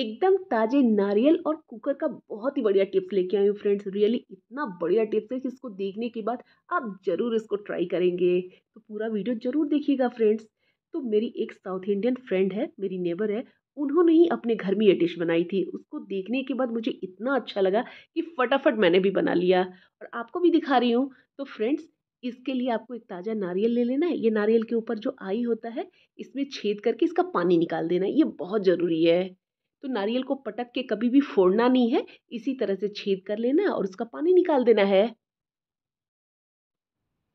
एकदम ताज़े नारियल और कुकर का बहुत ही बढ़िया टिप्स लेके आई हूँ फ्रेंड्स रियली इतना बढ़िया टिप्स है कि इसको देखने के बाद आप ज़रूर इसको ट्राई करेंगे तो पूरा वीडियो ज़रूर देखिएगा फ्रेंड्स तो मेरी एक साउथ इंडियन फ्रेंड है मेरी नेबर है उन्होंने ही अपने घर में ये डिश बनाई थी उसको देखने के बाद मुझे इतना अच्छा लगा कि फटाफट मैंने भी बना लिया और आपको भी दिखा रही हूँ तो फ्रेंड्स इसके लिए आपको एक ताज़ा नारियल ले लेना है ये नारियल के ऊपर जो आई होता है इसमें छेद करके इसका पानी निकाल देना है ये बहुत ज़रूरी है तो नारियल को पटक के कभी भी फोड़ना नहीं है इसी तरह से छेद कर लेना है और उसका पानी निकाल देना है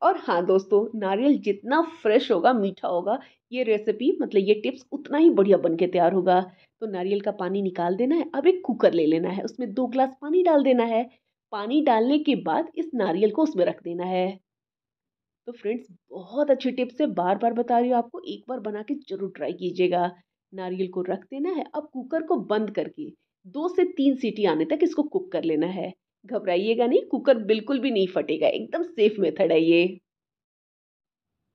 और हाँ दोस्तों नारियल जितना फ्रेश होगा मीठा होगा ये रेसिपी मतलब ये टिप्स उतना ही बढ़िया बन के तैयार होगा तो नारियल का पानी निकाल देना है अब एक कुकर ले लेना है उसमें दो ग्लास पानी डाल देना है पानी डालने के बाद इस नारियल को उसमें रख देना है तो फ्रेंड्स बहुत अच्छी टिप्स है बार बार बता रही हूँ आपको एक बार बना के जरूर ट्राई कीजिएगा नारियल को रख देना है अब कुकर को बंद करके दो से तीन सीटी आने तक इसको कुक कर लेना है घबराइएगा नहीं कुकर बिल्कुल भी नहीं फटेगा एकदम सेफ मेथड है ये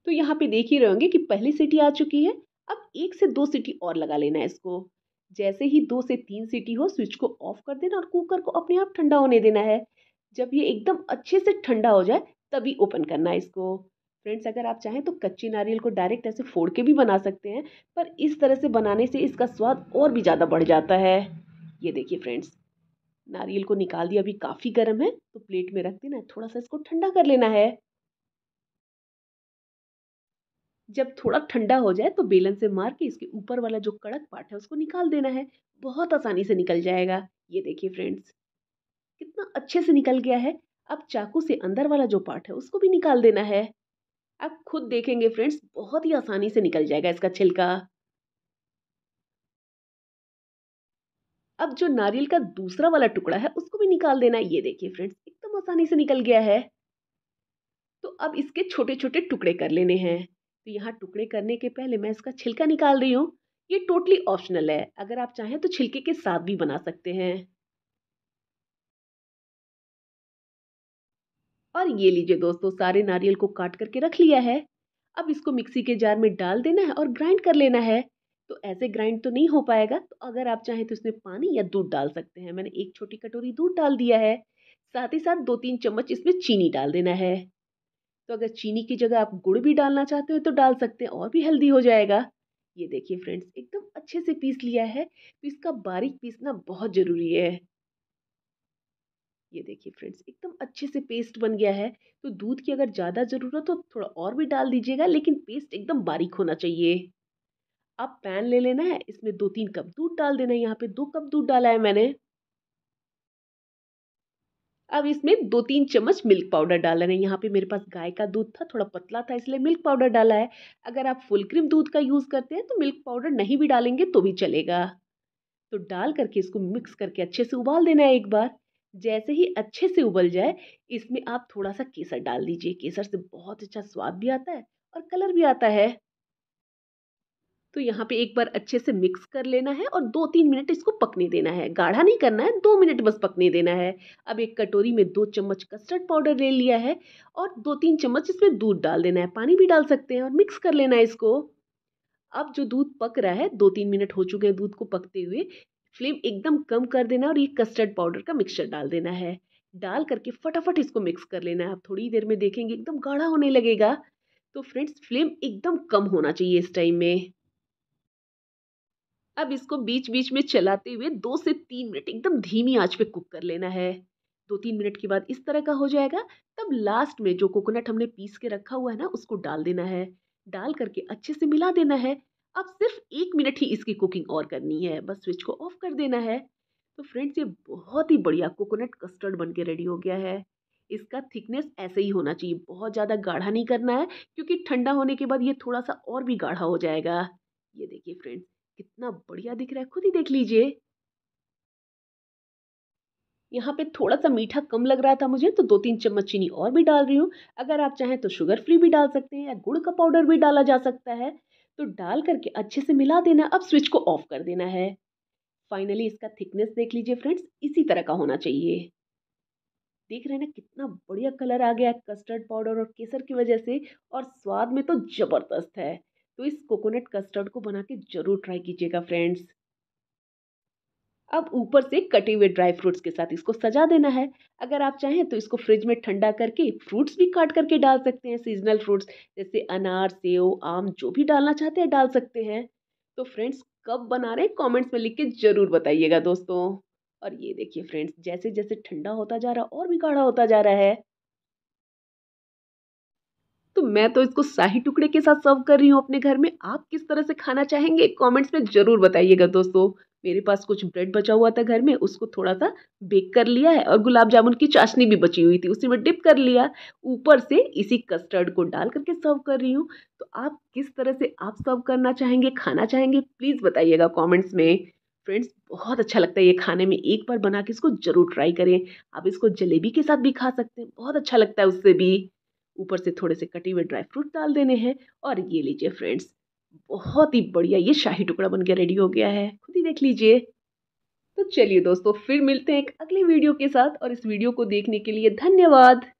तो यहाँ पे देख ही रहे होंगे कि पहली सीटी आ चुकी है अब एक से दो सीटी और लगा लेना है इसको जैसे ही दो से तीन सीटी हो स्विच को ऑफ कर देना और कुकर को अपने आप ठंडा होने देना है जब ये एकदम अच्छे से ठंडा हो जाए तभी ओपन करना है इसको फ्रेंड्स अगर आप चाहें तो कच्ची नारियल को डायरेक्ट ऐसे फोड़ के भी बना सकते हैं पर इस तरह से बनाने से इसका स्वाद और भी ज़्यादा बढ़ जाता है ये देखिए फ्रेंड्स नारियल को निकाल दिया अभी काफ़ी गर्म है तो प्लेट में रख देना थोड़ा सा इसको ठंडा कर लेना है जब थोड़ा ठंडा हो जाए तो बेलन से मार के इसके ऊपर वाला जो कड़क पार्ट है उसको निकाल देना है बहुत आसानी से निकल जाएगा ये देखिए फ्रेंड्स कितना अच्छे से निकल गया है अब चाकू से अंदर वाला जो पार्ट है उसको भी निकाल देना है आप खुद देखेंगे फ्रेंड्स बहुत ही आसानी से निकल जाएगा इसका छिलका अब जो नारियल का दूसरा वाला टुकड़ा है उसको भी निकाल देना ये देखिए फ्रेंड्स एकदम आसानी से निकल गया है तो अब इसके छोटे छोटे टुकड़े कर लेने हैं तो यहाँ टुकड़े करने के पहले मैं इसका छिलका निकाल रही हूँ ये टोटली ऑप्शनल है अगर आप चाहें तो छिलके के साथ भी बना सकते हैं और ये लीजिए दोस्तों सारे नारियल को काट करके रख लिया है अब इसको मिक्सी के जार में डाल देना है और ग्राइंड कर लेना है तो ऐसे ग्राइंड तो नहीं हो पाएगा तो अगर आप चाहें तो इसमें पानी या दूध डाल सकते हैं मैंने एक छोटी कटोरी दूध डाल दिया है साथ ही साथ दो तीन चम्मच इसमें चीनी डाल देना है तो अगर चीनी की जगह आप गुड़ भी डालना चाहते हो तो डाल सकते हैं और भी हेल्दी हो जाएगा ये देखिए फ्रेंड्स एकदम अच्छे से पीस लिया है तो इसका बारीक पीसना बहुत ज़रूरी है ये देखिए फ्रेंड्स एकदम अच्छे से पेस्ट बन गया है तो दूध की अगर ज़्यादा ज़रूरत हो तो थोड़ा और भी डाल दीजिएगा लेकिन पेस्ट एकदम बारीक होना चाहिए अब पैन ले लेना है इसमें दो तीन कप दूध डाल देना है यहाँ पे दो कप दूध डाला है मैंने अब इसमें दो तीन चम्मच मिल्क पाउडर डालना है यहाँ पे मेरे पास गाय का दूध था थोड़ा पतला था इसलिए मिल्क पाउडर डाला है अगर आप फुल क्रीम दूध का यूज़ करते हैं तो मिल्क पाउडर नहीं भी डालेंगे तो भी चलेगा तो डाल करके इसको मिक्स करके अच्छे से उबाल देना है एक बार जैसे ही अच्छे से उबल जाए इसमें आप थोड़ा सा केसर डाल दीजिए केसर से बहुत अच्छा स्वाद भी आता है और कलर भी आता है तो यहाँ पे एक बार अच्छे से मिक्स कर लेना है और दो तीन मिनट इसको पकने देना है गाढ़ा नहीं करना है दो मिनट बस पकने देना है अब एक कटोरी में दो चम्मच कस्टर्ड पाउडर ले लिया है और दो तीन चम्मच इसमें दूध डाल देना है पानी भी डाल सकते हैं और मिक्स कर लेना है इसको अब जो दूध पक रहा है दो तीन मिनट हो चुके हैं दूध को पकते हुए फ्लेम एकदम कम कर देना और ये कस्टर्ड पाउडर का मिक्सचर डाल देना है डाल करके फटाफट इसको मिक्स कर लेना है आप थोड़ी देर में देखेंगे एकदम गाढ़ा होने लगेगा तो फ्रेंड्स फ्लेम एकदम कम होना चाहिए इस टाइम में अब इसको बीच बीच में चलाते हुए दो से तीन मिनट एकदम धीमी आंच पे कुक कर लेना है दो तीन मिनट के बाद इस तरह का हो जाएगा तब लास्ट में जो कोकोनट हमने पीस के रखा हुआ है ना उसको डाल देना है डाल करके अच्छे से मिला देना है अब सिर्फ एक मिनट ही इसकी कुकिंग और करनी है बस स्विच को ऑफ कर देना है तो फ्रेंड्स ये बहुत ही बढ़िया कोकोनट कस्टर्ड बन के रेडी हो गया है इसका थिकनेस ऐसे ही होना चाहिए बहुत ज़्यादा गाढ़ा नहीं करना है क्योंकि ठंडा होने के बाद ये थोड़ा सा और भी गाढ़ा हो जाएगा ये देखिए फ्रेंड्स कितना बढ़िया दिख रहा है खुद ही देख लीजिए यहाँ पे थोड़ा सा मीठा कम लग रहा था मुझे तो दो तीन चम्मच चीनी और भी डाल रही हूँ अगर आप चाहें तो शुगर फ्री भी डाल सकते हैं या गुड़ का पाउडर भी डाला जा सकता है तो डाल करके अच्छे से मिला देना अब स्विच को ऑफ कर देना है फाइनली इसका थिकनेस देख लीजिए फ्रेंड्स इसी तरह का होना चाहिए देख रहे हैं ना कितना बढ़िया कलर आ गया है कस्टर्ड पाउडर और केसर की वजह से और स्वाद में तो ज़बरदस्त है तो इस कोकोनट कस्टर्ड को बना के ज़रूर ट्राई कीजिएगा फ्रेंड्स अब ऊपर से कटे हुए ड्राई फ्रूट्स के साथ इसको सजा देना है अगर आप चाहें तो इसको फ्रिज में ठंडा करके फ्रूट्स भी काट करके डाल सकते हैं सीजनल फ्रूट्स जैसे अनार सेव आम जो भी डालना चाहते हैं डाल सकते हैं तो फ्रेंड्स कब बना रहे हैं कॉमेंट्स में लिख के ज़रूर बताइएगा दोस्तों और ये देखिए फ्रेंड्स जैसे जैसे ठंडा होता जा रहा और भी गाढ़ा होता जा रहा है तो मैं तो इसको शाही टुकड़े के साथ सर्व कर रही हूँ अपने घर में आप किस तरह से खाना चाहेंगे कमेंट्स में ज़रूर बताइएगा दोस्तों मेरे पास कुछ ब्रेड बचा हुआ था घर में उसको थोड़ा सा बेक कर लिया है और गुलाब जामुन की चाशनी भी बची हुई थी उसी में डिप कर लिया ऊपर से इसी कस्टर्ड को डाल करके सर्व कर रही हूँ तो आप किस तरह से आप सर्व करना चाहेंगे खाना चाहेंगे प्लीज़ बताइएगा कॉमेंट्स में फ्रेंड्स बहुत अच्छा लगता है ये खाने में एक बार बना के इसको ज़रूर ट्राई करें आप इसको जलेबी के साथ भी खा सकते हैं बहुत अच्छा लगता है उससे भी ऊपर से थोड़े से कटे हुए ड्राई फ्रूट डाल देने हैं और ये लीजिए फ्रेंड्स बहुत ही बढ़िया ये शाही टुकड़ा बनकर रेडी हो गया है खुद ही देख लीजिए तो चलिए दोस्तों फिर मिलते हैं एक अगले वीडियो के साथ और इस वीडियो को देखने के लिए धन्यवाद